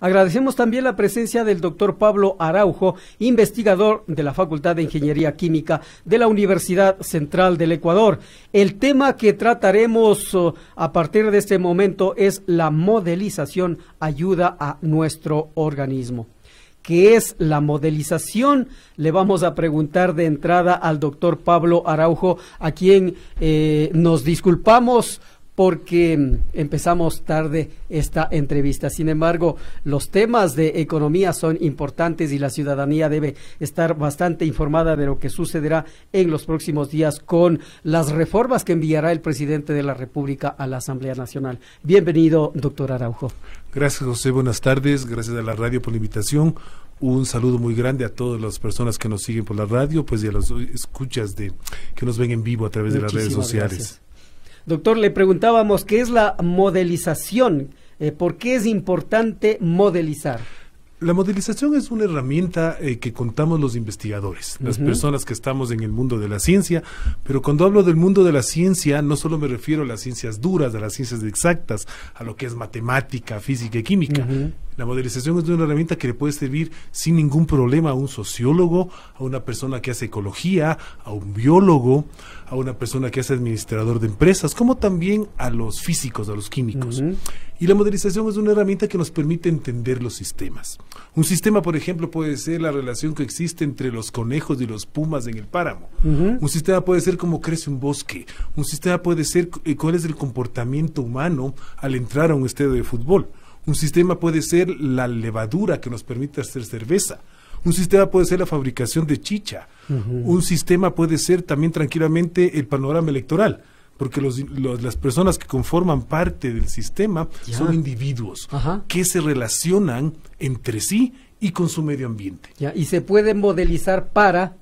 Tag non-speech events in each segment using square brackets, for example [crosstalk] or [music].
Agradecemos también la presencia del doctor Pablo Araujo, investigador de la Facultad de Ingeniería Química de la Universidad Central del Ecuador. El tema que trataremos oh, a partir de este momento es la modelización ayuda a nuestro organismo. ¿Qué es la modelización? Le vamos a preguntar de entrada al doctor Pablo Araujo, a quien eh, nos disculpamos porque empezamos tarde esta entrevista. Sin embargo, los temas de economía son importantes y la ciudadanía debe estar bastante informada de lo que sucederá en los próximos días con las reformas que enviará el presidente de la República a la Asamblea Nacional. Bienvenido, doctor Araujo. Gracias, José. Buenas tardes. Gracias a la radio por la invitación. Un saludo muy grande a todas las personas que nos siguen por la radio, pues y a las escuchas de que nos ven en vivo a través de las redes sociales. Gracias. Doctor, le preguntábamos qué es la modelización, eh, por qué es importante modelizar. La modelización es una herramienta eh, que contamos los investigadores, las personas que estamos en el mundo de la ciencia, pero cuando hablo del mundo de la ciencia, no solo me refiero a las ciencias duras, a las ciencias exactas, a lo que es matemática, física y química. La modelización es una herramienta que le puede servir sin ningún problema a un sociólogo, a una persona que hace ecología, a un biólogo, a una persona que hace administrador de empresas, como también a los físicos, a los químicos. Y la modelización es una herramienta que nos permite entender los sistemas. Un sistema, por ejemplo, puede ser la relación que existe entre los conejos y los pumas en el páramo. Un sistema puede ser cómo crece un bosque. Un sistema puede ser eh, cuál es el comportamiento humano al entrar a un estadio de fútbol. Un sistema puede ser la levadura que nos permite hacer cerveza. Un sistema puede ser la fabricación de chicha. Un sistema puede ser también tranquilamente el panorama electoral. Porque las personas que conforman parte del sistema son individuos que se relacionan entre sí y con su medio ambiente. y se puede modelizar para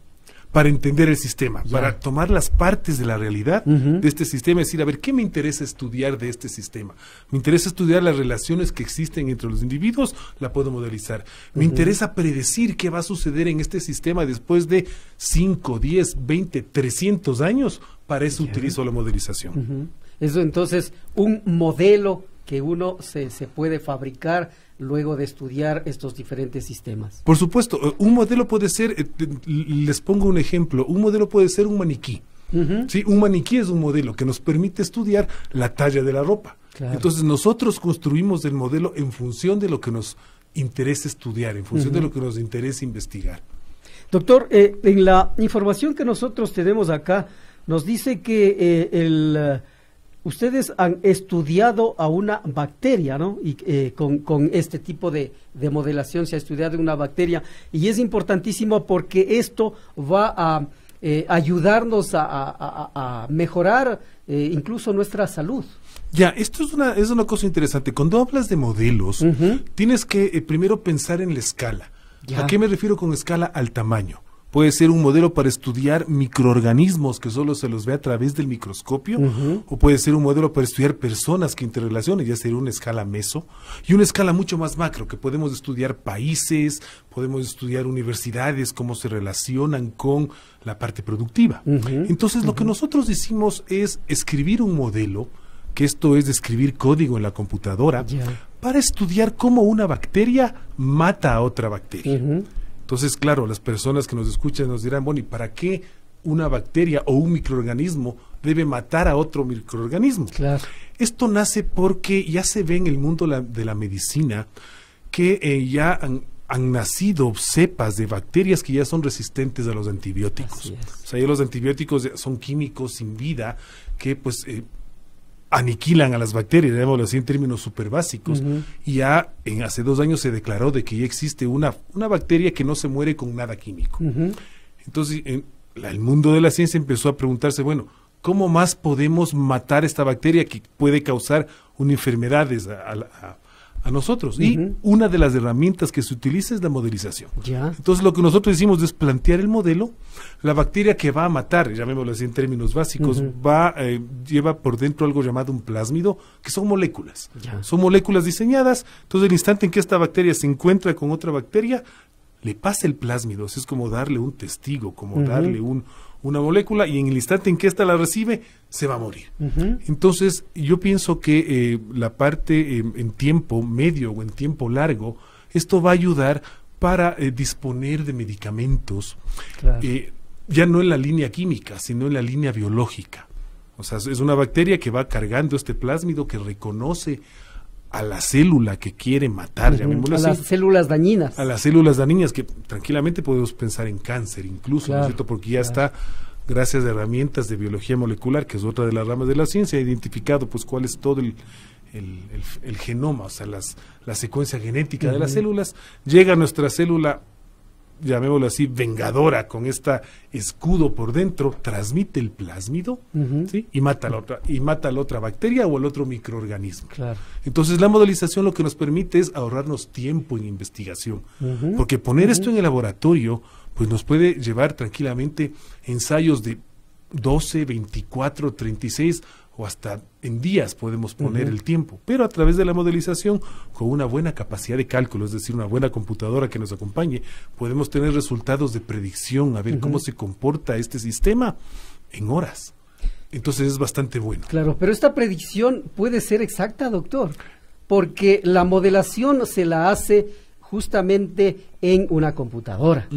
para entender el sistema, para tomar las partes de la realidad de este sistema, Y decir, a ver, ¿qué me interesa estudiar de este sistema? Me interesa estudiar las relaciones que existen entre los individuos, la puedo modelizar. Me interesa predecir qué va a suceder en este sistema después de 5, 10, 20, 300 años, para eso utilizo la modelización. Eso entonces, un modelo que uno se puede fabricar luego de estudiar estos diferentes sistemas. Por supuesto, eh, un modelo puede ser, eh, les pongo un ejemplo, un modelo puede ser un maniquí. Un maniquí es un modelo que nos permite estudiar la talla de la ropa. Entonces nosotros construimos el modelo en función de lo que nos interesa estudiar, en función de lo que nos interesa investigar. Doctor, eh, en la información que nosotros tenemos acá, nos dice que el ustedes han estudiado a una bacteria, ¿no? Y eh, con, este tipo de, modelación se ha estudiado una bacteria y es importantísimo porque esto va a eh, ayudarnos a, mejorar eh, incluso nuestra salud. Ya, esto es una, es una cosa interesante. Cuando hablas de modelos, tienes que primero pensar en la escala. ¿A qué me refiero con escala al tamaño? puede ser un modelo para estudiar microorganismos que solo se los ve a través del microscopio, o puede ser un modelo para estudiar personas que interrelacionan, ya sería una escala meso, y una escala mucho más macro, que podemos estudiar países, podemos estudiar universidades, cómo se relacionan con la parte productiva. Entonces, lo que nosotros hicimos es escribir un modelo, que esto es escribir código en la computadora, para estudiar cómo una bacteria mata a otra bacteria. Entonces, claro, las personas que nos escuchan nos dirán, bueno, ¿y para qué una bacteria o un microorganismo debe matar a otro microorganismo? Claro. Esto nace porque ya se ve en el mundo de la medicina que eh, ya han, nacido cepas de bacterias que ya son resistentes a los antibióticos. O sea, ya los antibióticos son químicos sin vida que pues eh, aniquilan a las bacterias, digámoslo así en términos súper básicos. Y ya en hace dos años se declaró de que ya existe una, una bacteria que no se muere con nada químico. Entonces, el mundo de la ciencia empezó a preguntarse, bueno, ¿cómo más podemos matar esta bacteria que puede causar una enfermedad a nosotros. Y una de las herramientas que se utiliza es la modelización. Entonces lo que nosotros hicimos es plantear el modelo. La bacteria que va a matar, llamémoslo así en términos básicos, va eh, lleva por dentro algo llamado un plásmido, que son moléculas. Son moléculas diseñadas. Entonces el instante en que esta bacteria se encuentra con otra bacteria, le pasa el plásmido. así es como darle un testigo, como darle un, una molécula y en el instante en que ésta la recibe, se va a morir. Entonces, yo pienso que eh, la parte eh, en tiempo medio o en tiempo largo, esto va a ayudar para eh, disponer de medicamentos, ya no en la línea química, sino en la línea biológica. O sea, es una bacteria que va cargando este plásmido que reconoce a la célula que quiere matar, A las células dañinas. A las células dañinas, que tranquilamente podemos pensar en cáncer incluso, ¿no es cierto? Porque ya está, gracias a herramientas de biología molecular, que es otra de las ramas de la ciencia, identificado pues cuál es todo el, genoma, o sea, las, la secuencia genética de las células, llega a nuestra célula llamémoslo así, vengadora con este escudo por dentro, transmite el plásmido y, mata la otra, y mata a la otra bacteria o al otro microorganismo. Entonces la modelización lo que nos permite es ahorrarnos tiempo en investigación, porque poner esto en el laboratorio pues nos puede llevar tranquilamente ensayos de 12, 24, 36 o hasta en días podemos poner el tiempo, pero a través de la modelización, con una buena capacidad de cálculo, es decir, una buena computadora que nos acompañe, podemos tener resultados de predicción, a ver cómo se comporta este sistema en horas. Entonces es bastante bueno. Claro, pero esta predicción puede ser exacta, doctor, porque la modelación se la hace justamente en una computadora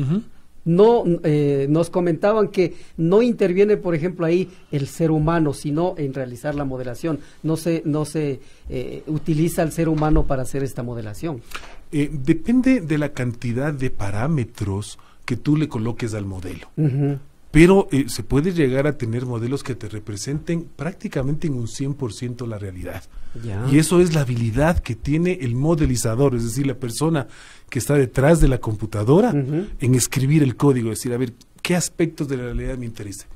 no eh, nos comentaban que no interviene, por ejemplo, ahí el ser humano, sino en realizar la modelación. No se, no se eh, utiliza el ser humano para hacer esta modelación. Eh, depende de la cantidad de parámetros que tú le coloques al modelo pero eh, se puede llegar a tener modelos que te representen prácticamente en un 100% la realidad. Y eso es la habilidad que tiene el modelizador, es decir, la persona que está detrás de la computadora en escribir el código, es decir, a ver, ¿qué aspectos de la realidad me interesan?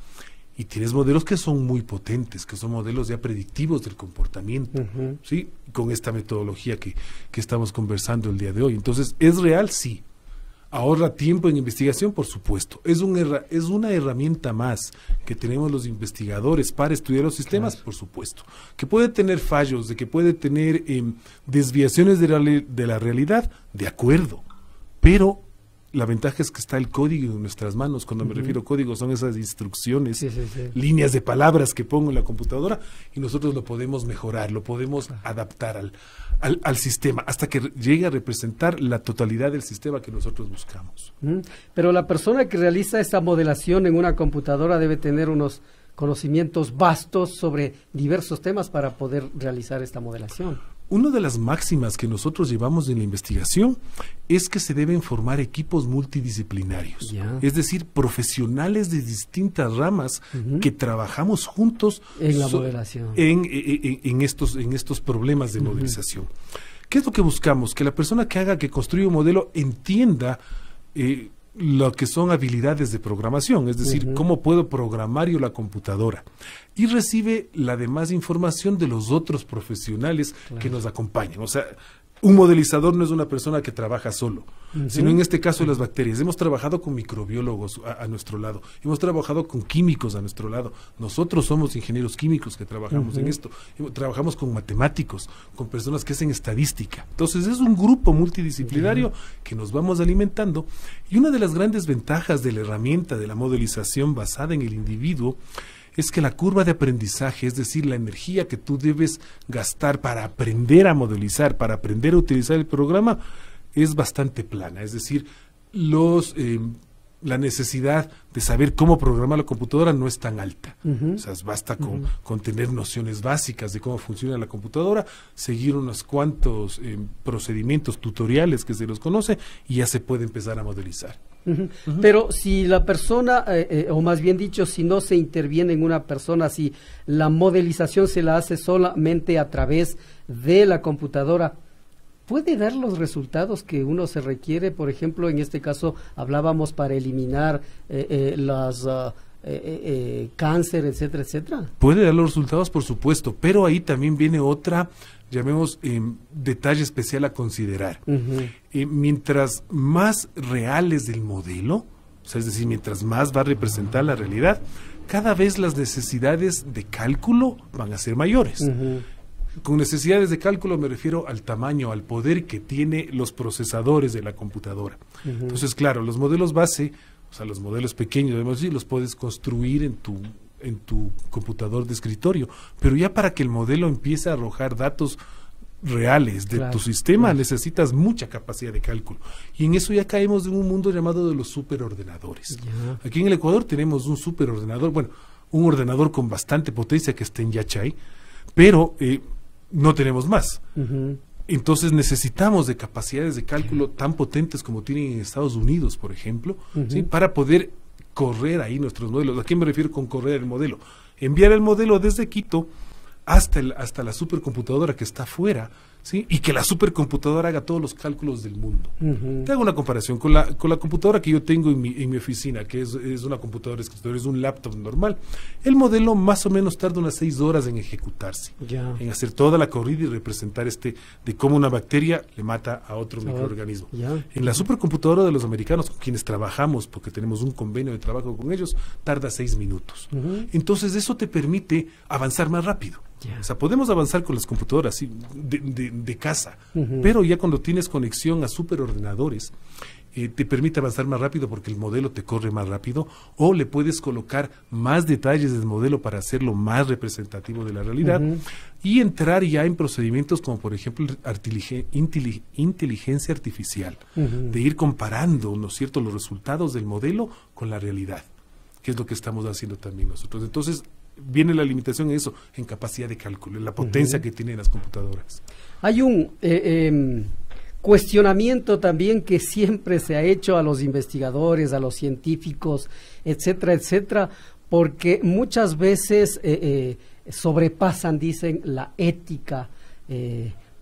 Y tienes modelos que son muy potentes, que son modelos ya predictivos del comportamiento, ¿sí? Con esta metodología que, que estamos conversando el día de hoy. Entonces, ¿es real? Sí Ahorra tiempo en investigación, por supuesto. Es, un es una herramienta más que tenemos los investigadores para estudiar los sistemas, por supuesto. Que puede tener fallos, de que puede tener em, desviaciones de de la realidad, de acuerdo. Pero la ventaja es que está el código en nuestras manos. Cuando me refiero a código, son esas instrucciones, líneas de palabras que pongo en la computadora y nosotros lo podemos mejorar, lo podemos adaptar al, al, sistema hasta que llegue a representar la totalidad del sistema que nosotros buscamos. Pero la persona que realiza esa modelación en una computadora debe tener unos conocimientos vastos sobre diversos temas para poder realizar esta modelación. Una de las máximas que nosotros llevamos en la investigación es que se deben formar equipos multidisciplinarios, es decir, profesionales de distintas ramas que trabajamos juntos en la e, e, e, en, estos, en estos problemas de modelización. ¿Qué es lo que buscamos? Que la persona que haga, que construya un modelo, entienda eh, lo que son habilidades de programación, es decir, cómo puedo programar yo la computadora. Y recibe la demás información de los otros profesionales que nos acompañan. O sea, un modelizador no es una persona que trabaja solo, sino en este caso las bacterias. Hemos trabajado con microbiólogos a, nuestro lado, hemos trabajado con químicos a nuestro lado. Nosotros somos ingenieros químicos que trabajamos en esto. Trabajamos con matemáticos, con personas que hacen estadística. Entonces es un grupo multidisciplinario que nos vamos alimentando. Y una de las grandes ventajas de la herramienta de la modelización basada en el individuo es que la curva de aprendizaje, es decir, la energía que tú debes gastar para aprender a modelizar, para aprender a utilizar el programa, es bastante plana. Es decir, los... Eh, la necesidad de saber cómo programar la computadora no es tan alta. O sea, basta con, tener nociones básicas de cómo funciona la computadora, seguir unos cuantos eh, procedimientos tutoriales que se los conoce y ya se puede empezar a modelizar. Pero si la persona, eh, eh, o más bien dicho, si no se interviene en una persona, si la modelización se la hace solamente a través de la computadora, ¿puede dar los resultados que uno se requiere? Por ejemplo, en este caso hablábamos para eliminar eh, las... Ah, eh, eh, eh, cáncer, etcétera, etcétera. Puede dar los resultados, por supuesto, pero ahí también viene otra, llamemos, detalle especial a considerar. mientras más real es el modelo, sea, es decir, mientras más va a representar la realidad, cada vez las necesidades de cálculo van a ser mayores. Con necesidades de cálculo me refiero al tamaño, al poder que tiene los procesadores de la computadora. Entonces, claro, los modelos base o sea, los modelos pequeños, además sí los puedes construir en tu en tu computador de escritorio, pero ya para que el modelo empiece a arrojar datos reales de tu sistema necesitas mucha capacidad de cálculo y en eso ya caemos en un mundo llamado de los superordenadores. Aquí en el Ecuador tenemos un superordenador, bueno, un ordenador con bastante potencia que está en Yachay, pero eh, no tenemos más. Entonces necesitamos de capacidades de cálculo tan potentes como tienen en Estados Unidos, por ejemplo, para poder correr ahí nuestros modelos. ¿A qué me refiero con correr el modelo? Enviar el modelo desde Quito hasta, hasta la supercomputadora que está afuera, y que la supercomputadora haga todos los cálculos del mundo. Te hago una comparación con la, con la computadora que yo tengo en mi, en mi oficina, que es, una computadora de es un laptop normal. El modelo más o menos tarda unas seis horas en ejecutarse, en hacer toda la corrida y representar este de cómo una bacteria le mata a otro microorganismo. En la supercomputadora de los americanos, con quienes trabajamos, porque tenemos un convenio de trabajo con ellos, tarda seis minutos. Entonces eso te permite avanzar más rápido. O sea, podemos avanzar con las computadoras de, casa, pero ya cuando tienes conexión a superordenadores, eh, te permite avanzar más rápido porque el modelo te corre más rápido o le puedes colocar más detalles del modelo para hacerlo más representativo de la realidad y entrar ya en procedimientos como por ejemplo inteligencia artificial, de ir comparando, ¿no es cierto?, los resultados del modelo con la realidad que es lo que estamos haciendo también nosotros. Entonces, viene la limitación en eso, en capacidad de cálculo, en la potencia que tienen las computadoras. Hay un eh, em, cuestionamiento también que siempre se ha hecho a los investigadores, a los científicos, etcétera, etcétera, porque muchas veces eh, eh, sobrepasan, dicen, la ética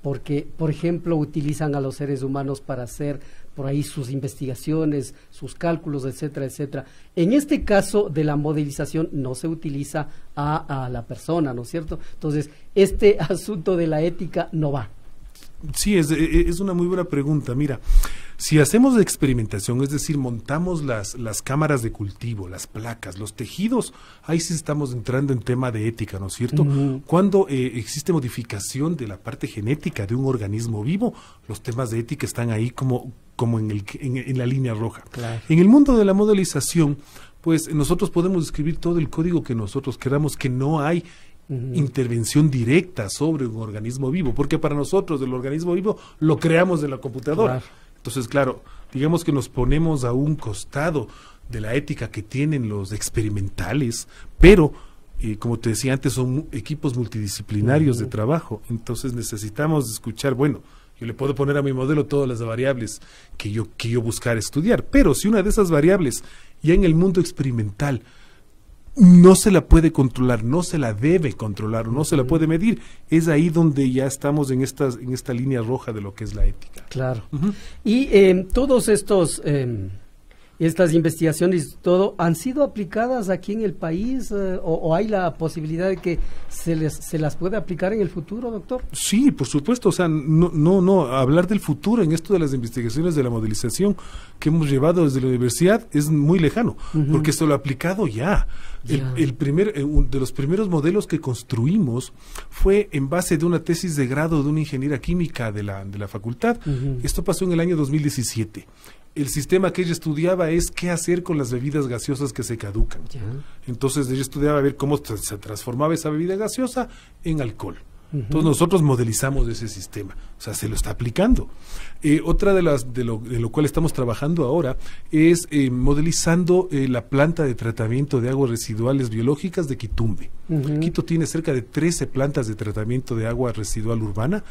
porque, por ejemplo, utilizan a los seres humanos para hacer por ahí sus investigaciones, sus cálculos, etcétera, etcétera. En este caso de la modelización no se utiliza a, la persona, ¿no es cierto? Entonces, este [laughs] asunto de la ética no va. Sí, es, e, e, una muy buena pregunta. Mira, si hacemos experimentación, es decir, montamos las, las cámaras de cultivo, las placas, los tejidos, ahí sí estamos entrando en tema de ética, ¿no es cierto? Cuando eh, existe modificación de la parte genética de un organismo vivo, los temas de ética están ahí como como en, el, en, la línea roja. En el mundo de la modelización, pues nosotros podemos escribir todo el código que nosotros queramos, que no hay intervención directa sobre un organismo vivo, porque para nosotros el organismo vivo lo creamos de la computadora. Entonces, claro, digamos que nos ponemos a un costado de la ética que tienen los experimentales, pero eh, como te decía antes, son equipos multidisciplinarios de trabajo. Entonces necesitamos escuchar, bueno, yo le puedo poner a mi modelo todas las variables que yo, que buscar estudiar, pero si una de esas variables ya en el mundo experimental no se la puede controlar, no se la debe controlar, o no se la puede medir. Es ahí donde ya estamos en, en esta línea roja de lo que es la ética. Claro. Y eh, todos estos em, estas investigaciones y todo han sido aplicadas aquí en el país eh, o, hay la posibilidad de que se, les, se las pueda aplicar en el futuro, doctor? Sí, por supuesto, o sea, no, no, no, hablar del futuro en esto de las investigaciones de la modelización que hemos llevado desde la universidad es muy lejano, porque se lo ha aplicado ya. El, primer, eh, de los primeros modelos que construimos fue en base de una tesis de grado de una ingeniera química de la, de la facultad. Esto pasó en el año 2017 el sistema que ella estudiaba es qué hacer con las bebidas gaseosas que se caducan. Entonces ella estudiaba a ver cómo se transformaba esa bebida gaseosa en alcohol. Entonces nosotros modelizamos ese sistema, o sea, se lo está aplicando. Eh, otra de las de lo, lo, cual estamos trabajando ahora es eh, modelizando eh, la planta de tratamiento de aguas residuales biológicas de Quitumbe. Quito tiene cerca de 13 plantas de tratamiento de agua residual urbana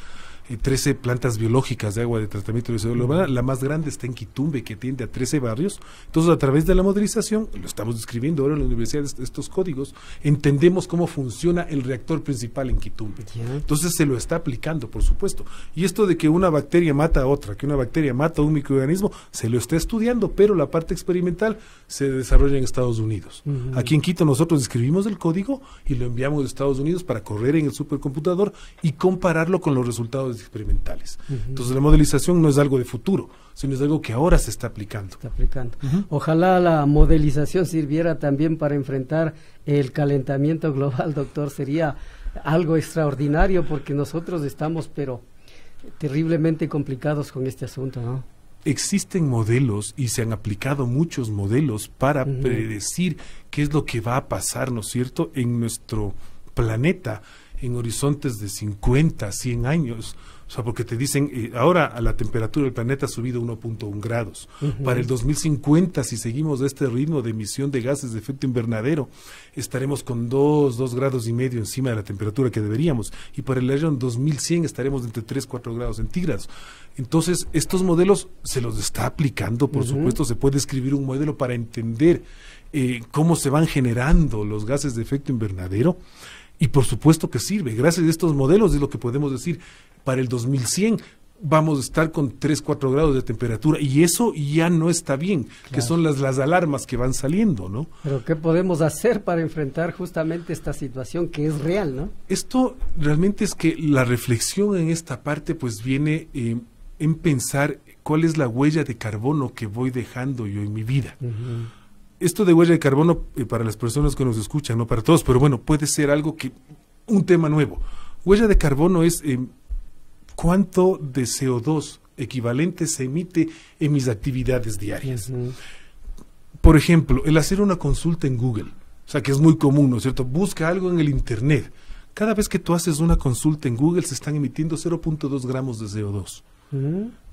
13 plantas biológicas de agua de tratamiento de residuos La más grande está en Quitumbe, que atiende a 13 barrios. Entonces, a través de la modelización, lo estamos describiendo ahora en la universidad, estos códigos, entendemos cómo funciona el reactor principal en Quitumbe. Entonces, se lo está aplicando, por supuesto. Y esto de que una bacteria mata a otra, que una bacteria mata a un microorganismo, se lo está estudiando, pero la parte experimental se desarrolla en Estados Unidos. Aquí en Quito nosotros escribimos el código y lo enviamos a Estados Unidos para correr en el supercomputador y compararlo con los resultados de experimentales. Entonces la modelización no es algo de futuro, sino es algo que ahora se está aplicando. Está aplicando. Ojalá la modelización sirviera también para enfrentar el calentamiento [laughs] global, doctor. Sería algo extraordinario porque nosotros estamos, pero terriblemente complicados con este asunto, ¿no? Existen modelos y se han aplicado muchos modelos para predecir qué es lo que va a pasar, ¿no es cierto?, en nuestro planeta en horizontes de 50, 100 años. O sea, porque te dicen, eh, ahora a la temperatura del planeta ha subido 1.1 grados. Para el 2050, si seguimos este ritmo de emisión de gases de efecto invernadero, estaremos con 2, 2 grados y medio encima de la temperatura que deberíamos. Y para el año 2100 estaremos entre 3, 4 grados centígrados. Entonces, estos modelos se los está aplicando, por supuesto, se puede escribir un modelo para entender eh, cómo se van generando los gases de efecto invernadero y por supuesto que sirve. Gracias a estos modelos es lo que podemos decir. Para el 2100 vamos a estar con 3, 4 grados de temperatura y eso ya no está bien, que son las, las alarmas que van saliendo, ¿no? Pero ¿qué podemos hacer para enfrentar justamente esta situación que es real, ¿no? Esto realmente es que la reflexión en esta parte pues viene eh, en pensar cuál es la huella de carbono que voy dejando yo en mi vida esto de huella de carbono, eh, para las personas que nos escuchan, no para todos, pero bueno, puede ser algo que, un tema nuevo. Huella de carbono es eh, cuánto de CO2 equivalente se emite en mis actividades diarias. Por ejemplo, el hacer una consulta en Google, o sea que es muy común, ¿no es cierto? Busca algo en el Internet. Cada vez que tú haces una consulta en Google se están emitiendo 0.2 gramos de CO2.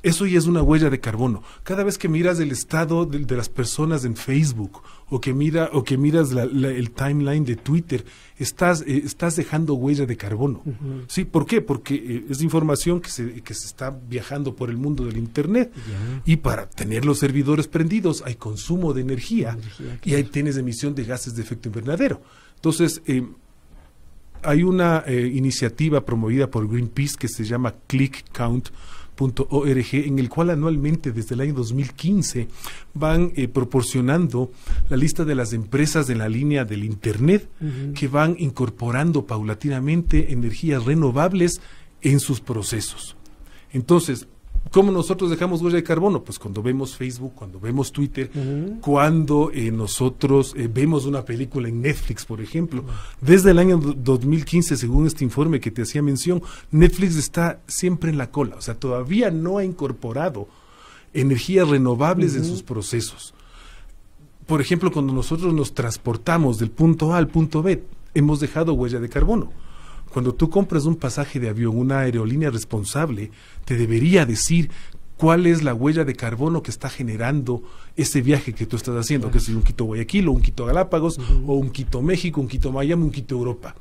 Eso ya es una huella de carbono. Cada vez que miras el estado de, las personas en Facebook o que, o que miras el timeline de Twitter, estás, eh, estás dejando huella de carbono. ¿Sí? ¿Por qué? Porque eh, es información que se, está viajando por el mundo del Internet. Y para tener los servidores prendidos hay consumo de energía, y ahí tienes emisión de gases de efecto invernadero. Entonces, eh, hay una iniciativa promovida por Greenpeace que se llama Click Count en el cual anualmente desde el año 2015 van eh, proporcionando la lista de las empresas en la línea del Internet que van incorporando paulatinamente energías renovables en sus procesos. Entonces, ¿Cómo nosotros dejamos huella de carbono? Pues cuando vemos Facebook, cuando vemos Twitter, cuando eh, nosotros eh, vemos una película en Netflix, por ejemplo. Desde el año 2015, según este informe que te hacía mención, Netflix está siempre en la cola, o sea, todavía no ha incorporado energías renovables en sus procesos. Por ejemplo, cuando nosotros nos transportamos del punto A al punto B, hemos dejado huella de carbono. Cuando tú compras un pasaje de avión, una aerolínea responsable te debería decir cuál es la huella de carbono que está generando ese viaje que tú estás haciendo, que es un Quito Guayaquil, o un Quito Galápagos, o un Quito México, un Quito Miami, un Quito Europa.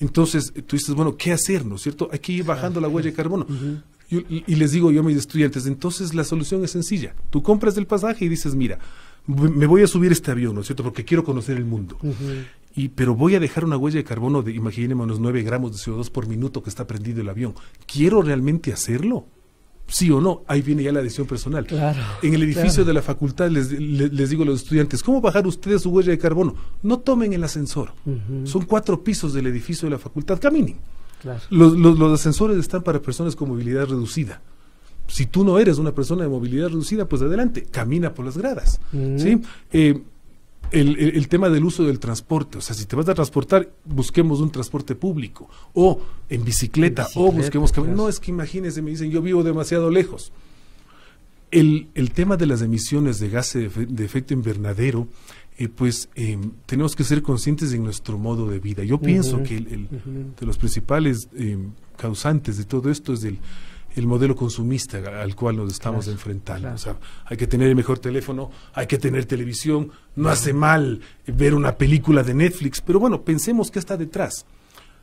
Entonces, tú dices, bueno, ¿qué hacer, no es cierto? Hay que ir bajando la huella de carbono. y, les digo yo a mis estudiantes, entonces la solución es sencilla. Tú compras el pasaje y dices, mira, me voy a subir este avión, ¿no es cierto? Porque quiero conocer el mundo pero voy a dejar una huella de carbono de, imaginémonos, 9 gramos de CO2 por minuto que está prendido el avión. ¿Quiero realmente hacerlo? sí o no, ahí viene ya la decisión personal. en el edificio de la facultad les, digo a los estudiantes, ¿cómo bajar ustedes su huella de carbono? No tomen el ascensor. Son cuatro pisos del edificio de la facultad, caminen. Los, ascensores están para personas con movilidad reducida. Si tú no eres una persona de movilidad reducida, pues adelante, camina por las gradas. ¿sí? el, tema del uso del transporte. O sea, si te vas a transportar, busquemos un transporte público o en bicicleta, o busquemos... que No, es que imagínense, me dicen, yo vivo demasiado lejos. El, tema de las emisiones de gases de, efecto invernadero, eh, pues em, tenemos que ser conscientes de nuestro modo de vida. Yo pienso que el, de los principales em, causantes de todo esto es el el modelo consumista al cual nos estamos enfrentando. hay que tener el mejor teléfono, hay que tener televisión, no hace mal ver una película de Netflix, pero bueno, pensemos qué está detrás.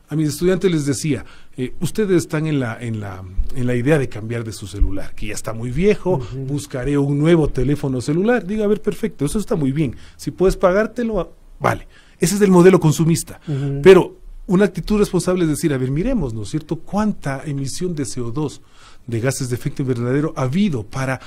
A mis estudiantes les decía, eh, ustedes están en la, en, la, en la idea de cambiar de su celular, que ya está muy viejo, buscaré un nuevo teléfono celular. Diga, a ver, perfecto, eso está muy bien. Si puedes pagártelo, vale. Ese es el modelo consumista. Pero una actitud responsable es decir, a ver, miremos, ¿no es cierto?, cuánta emisión de CO2, de gases de efecto invernadero, ha habido para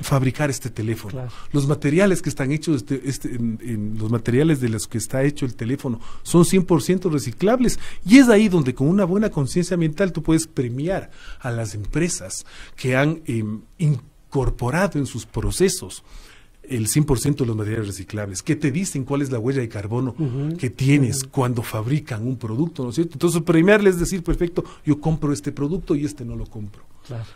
fabricar este teléfono. Los materiales que están hechos, este, este, en, los materiales de los que está hecho el teléfono son 100% reciclables y es ahí donde con una buena conciencia ambiental tú puedes premiar a las empresas que han em, incorporado en sus procesos el 100% de los materiales reciclables, que te dicen cuál es la huella de carbono que tienes cuando fabrican un producto, ¿no es cierto? Entonces, premiarles es decir, perfecto, yo compro este producto y este no lo compro.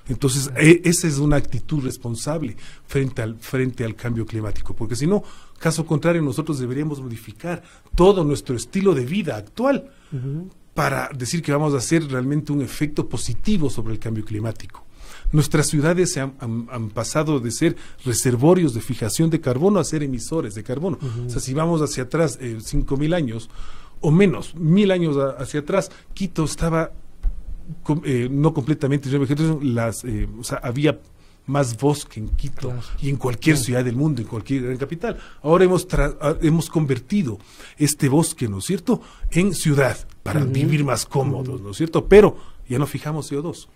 Entonces, e, esa es una actitud responsable frente al, frente al cambio climático, porque si no, caso contrario, nosotros deberíamos modificar todo nuestro estilo de vida actual para decir que vamos a hacer realmente un efecto positivo sobre el cambio climático. Nuestras ciudades se han, pasado de ser reservorios de fijación de carbono a ser emisores de carbono. O sea, si vamos hacia atrás eh, cinco 5.000 años o menos, mil años hacia atrás, Quito estaba eh, no completamente eh, o sea, había más bosque en Quito y en cualquier ciudad del mundo, en cualquier gran capital. Ahora hemos, ah, hemos convertido este bosque, ¿no es cierto?, en ciudad para vivir más cómodos, ¿no es cierto? Pero ya no fijamos CO2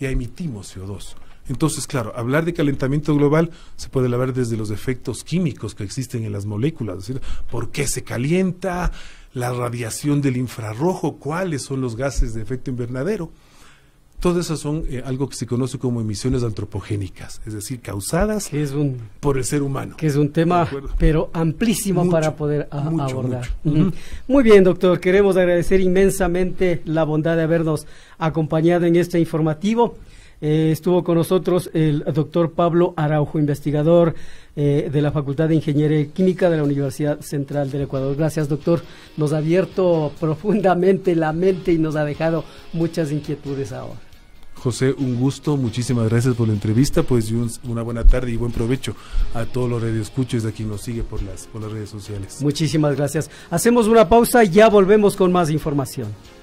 ya emitimos CO2. Entonces, claro, hablar de calentamiento global se puede hablar desde los efectos químicos que existen en las moléculas, decir, por qué se calienta, la radiación del infrarrojo, cuáles son los gases de efecto invernadero. Todas esas son eh, algo que se conoce como emisiones antropogénicas, es decir, causadas por el ser humano. Que es un tema, pero amplísimo para poder abordar. Muy bien, doctor, queremos agradecer inmensamente la bondad de habernos acompañado en este informativo. Eh, estuvo con nosotros el doctor Pablo Araujo, investigador eh, de la Facultad de Ingeniería y Química de la Universidad Central del Ecuador. Gracias, doctor. Nos ha abierto profundamente la mente y nos ha dejado muchas inquietudes ahora. José, un gusto, muchísimas gracias por la entrevista, pues una buena tarde y buen provecho a todos los radioescuchos a quien nos sigue por las, por las redes sociales. Muchísimas gracias. Hacemos una pausa y ya volvemos con más información.